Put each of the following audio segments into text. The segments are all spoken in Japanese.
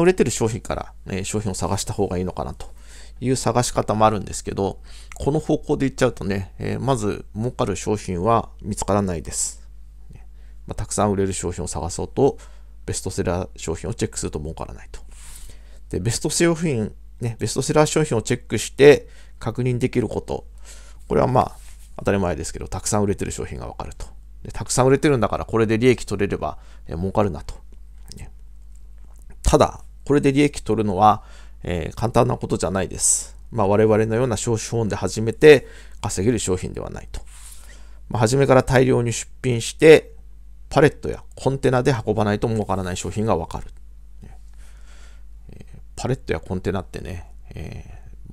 売れてる商品から、えー、商品を探した方がいいのかなという探し方もあるんですけど、この方向で言っちゃうとね、えー、まず儲かる商品は見つからないです。まあ、たくさん売れる商品を探そうと、ベストセラー商品をチェックすると儲からないと。で、ベストセラー商品、ね、ベストセラー商品をチェックして確認できること。これはまあ、当たり前ですけど、たくさん売れてる商品がわかると。でたくさん売れてるんだから、これで利益取れれば、えー、儲かるなと。ただ、これで利益取るのは、えー、簡単なことじゃないです。まあ、我々のような少子本で始めて稼げる商品ではないと。まあ、初めから大量に出品して、パレットやコンテナで運ばないと儲からない商品がわかる、パレットやコンテナってね、え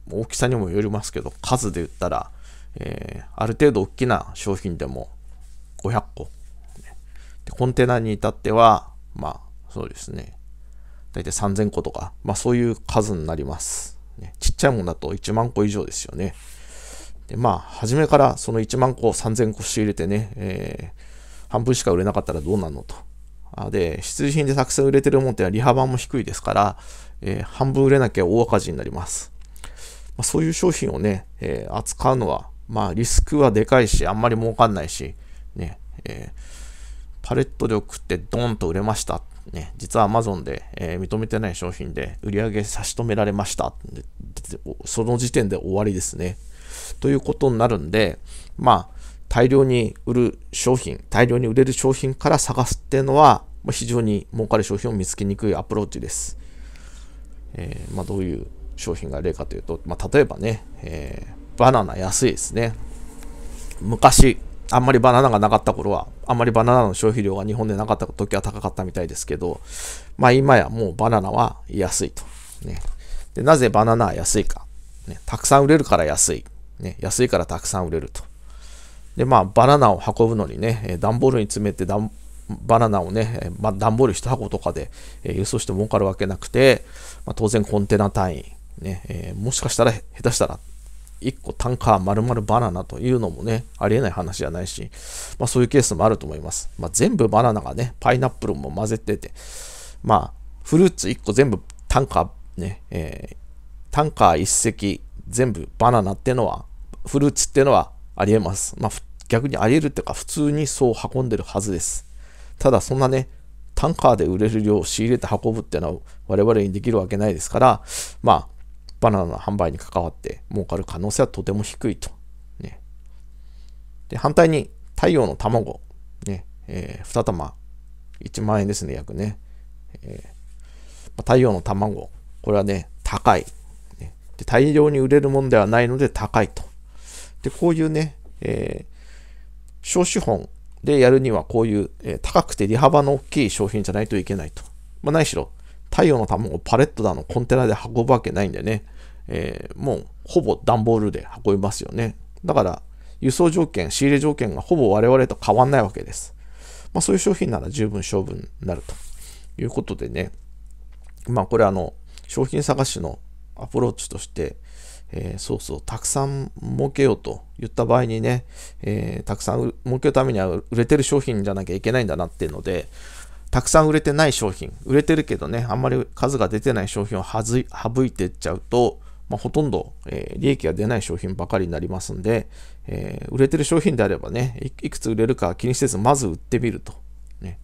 ー、大きさにもよりますけど、数で言ったら、えー、ある程度大きな商品でも500個。でコンテナに至っては、まあ、そうですね。大体3000個とか、まあそういう数になります。ね、ちっちゃいもんだと1万個以上ですよね。で、まあ、初めからその1万個3000個仕入れてね、えー、半分しか売れなかったらどうなのと。あで、必需品でたくさん売れてるもんってのは利幅も低いですから、えー、半分売れなきゃ大赤字になります。まあ、そういう商品をね、えー、扱うのは、まあ、リスクはでかいし、あんまり儲かんないし、ね、えー、パレットで送ってドーンと売れましたね、実は Amazon で、えー、認めてない商品で売り上げ差し止められました。その時点で終わりですね。ということになるんで、まあ、大量に売る商品、大量に売れる商品から探すっていうのは、ま非常に儲かる商品を見つけにくいアプローチです。えー、まあ、どういう商品が例かというと、まあ、例えばね、えー、バナナ安いですね。昔、あんまりバナナがなかった頃は、あんまりバナナの消費量が日本でなかった時は高かったみたいですけど、まあ今やもうバナナは安いと。ね、でなぜバナナは安いか、ね。たくさん売れるから安い。ね、安いからたくさん売れると。で、まあバナナを運ぶのにね、段ボールに詰めてバナナをね、まあ、段ボール1箱とかで輸送して儲かるわけなくて、まあ、当然コンテナ単位、ねえー、もしかしたら下手したら1個単価丸々バナナというのもね、ありえない話じゃないし、まあそういうケースもあると思います。まあ全部バナナがね、パイナップルも混ぜてて、まあフルーツ1個全部単価ね、えー、単価1石全部バナナってのは、フルーツってのはありえます。まあ逆にありえるっていうか普通にそう運んでるはずです。ただそんなね、タンカーで売れる量を仕入れて運ぶっていうのは我々にできるわけないですから、まあバナナの販売に関わって儲かる可能性はとても低いと。ね、で反対に太陽の卵、ねえー、2玉1万円ですね、約ね。えー、太陽の卵、これはね、高い、ねで。大量に売れるものではないので高いと。で、こういうね、えー、小資本でやるにはこういう、えー、高くて利幅の大きい商品じゃないといけないと。まあ、いしろ太陽の卵をパレットだのコンテナで運ぶわけないんでね、えー、もうほぼ段ボールで運びますよね。だから輸送条件、仕入れ条件がほぼ我々と変わんないわけです。まあそういう商品なら十分勝負になるということでね、まあこれあの商品探しのアプローチとして、えー、そうそう、たくさん儲けようと言った場合にね、えー、たくさん儲けるためには売れてる商品じゃなきゃいけないんだなっていうので、たくさん売れてない商品、売れてるけどね、あんまり数が出てない商品をはず省いていっちゃうと、まあ、ほとんど、えー、利益が出ない商品ばかりになりますんで、えー、売れてる商品であればねい、いくつ売れるか気にせず、まず売ってみると。ね、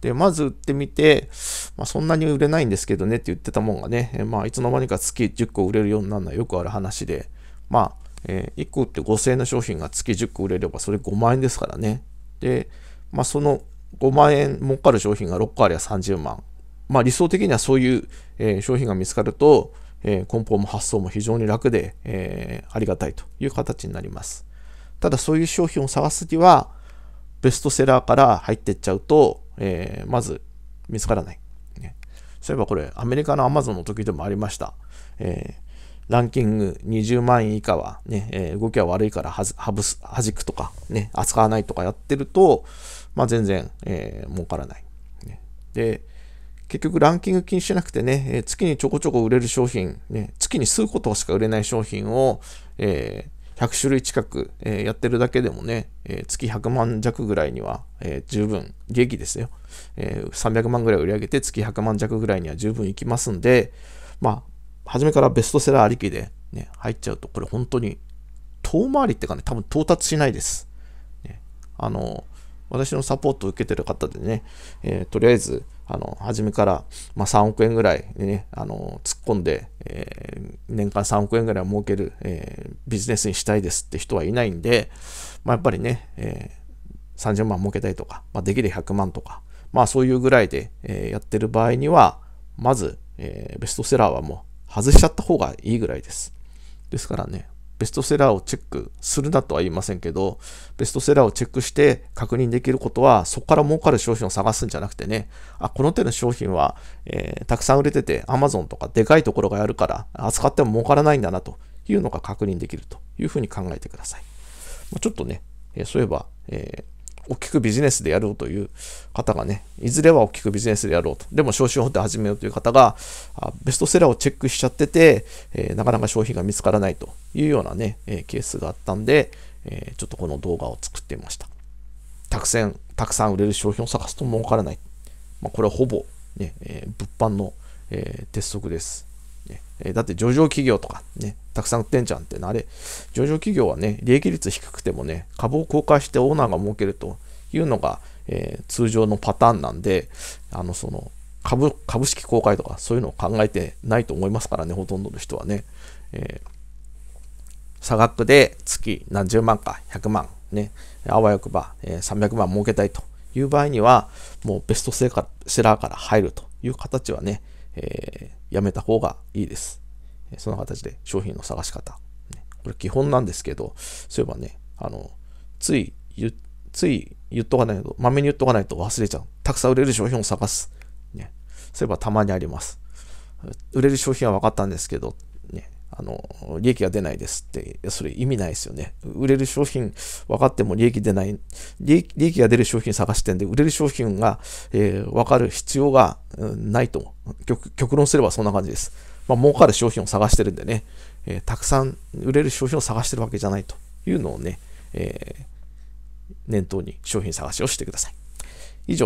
で、まず売ってみて、まあ、そんなに売れないんですけどねって言ってたもんがね、えー、まあ、いつの間にか月10個売れるようになるのはよくある話で、まあ、えー、1個売って5000円の商品が月10個売れれば、それ5万円ですからね。で、まあ、その5万円儲かる商品が6個ありゃ30万。まあ理想的にはそういう、え商品が見つかると、え梱包も発送も非常に楽で、えありがたいという形になります。ただそういう商品を探すには、ベストセラーから入っていっちゃうと、えまず見つからない。ね、そういえばこれ、アメリカのアマゾンの時でもありました。えランキング20万円以下はね、えー、動きは悪いからはぶす、弾じくとか、ね、扱わないとかやってると、まあ全然、えー、儲からない、で、結局ランキング気にしなくてね、えー、月にちょこちょこ売れる商品、ね、月に数個とかしか売れない商品を、えー、100種類近く、えー、やってるだけでもね、えー、月100万弱ぐらいには、えー、十分、利益ですよ、えー。300万ぐらい売り上げて月100万弱ぐらいには十分いきますんで、まあ、初めからベストセラーありきで、ね、入っちゃうと、これ本当に遠回りってかね、多分到達しないです。ね、あの、私のサポートを受けてる方でね、えー、とりあえず、あの、初めから、まあ、3億円ぐらいね、あの、突っ込んで、えー、年間3億円ぐらい儲ける、えー、ビジネスにしたいですって人はいないんで、まあ、やっぱりね、え30万儲けたいとか、まあ、できる100万とか、まあ、そういうぐらいで、えやってる場合には、まず、えベストセラーはもう外しちゃった方がいいぐらいです。ですからね、ベストセラーをチェックするなとは言いませんけど、ベストセラーをチェックして確認できることは、そこから儲かる商品を探すんじゃなくてね、あ、この手の商品は、えー、たくさん売れてて、Amazon とかでかいところがやるから、扱っても儲からないんだなというのが確認できるというふうに考えてください。まあ、ちょっとね、えー、そういえば、えー大きくビジネスでやろうという方がね、いずれは大きくビジネスでやろうと。でも商品をって始めようという方が、ベストセラーをチェックしちゃってて、えなかなか商品が見つからないというようなね、えケースがあったんで、えちょっとこの動画を作ってみました。たくさん、たくさん売れる商品を探すと儲からない。まあ、これはほぼね、え物販の、え鉄則です。ね、だって上場企業とかね、たくさん売ってんじゃんってなれ、上場企業はね、利益率低くてもね、株を公開してオーナーが儲けるというのが、えー、通常のパターンなんで、あの、その、株、株式公開とかそういうのを考えてないと思いますからね、ほとんどの人はね。えー、差額で月何十万か100万ね、あわよくば、えー、300万儲けたいという場合には、もうベストセラーから入るという形はね、えー、やめた方がいいです。そんな形で商品の探し方。これ基本なんですけど、そういえばね、あの、つい言、つい言っとかないと、まめに言っとかないと忘れちゃう。たくさん売れる商品を探す。ね。そういえばたまにあります。売れる商品は分かったんですけど、ね。あの、利益が出ないですって、それ意味ないですよね。売れる商品分かっても利益出ない、利益利益が出る商品探してんで、売れる商品が、えー、分かる必要が、ないと極。極論すればそんな感じです。まあ、儲かる商品を探してるんでね、えー、たくさん売れる商品を探してるわけじゃないというのをね、えー、念頭に商品探しをしてください。以上。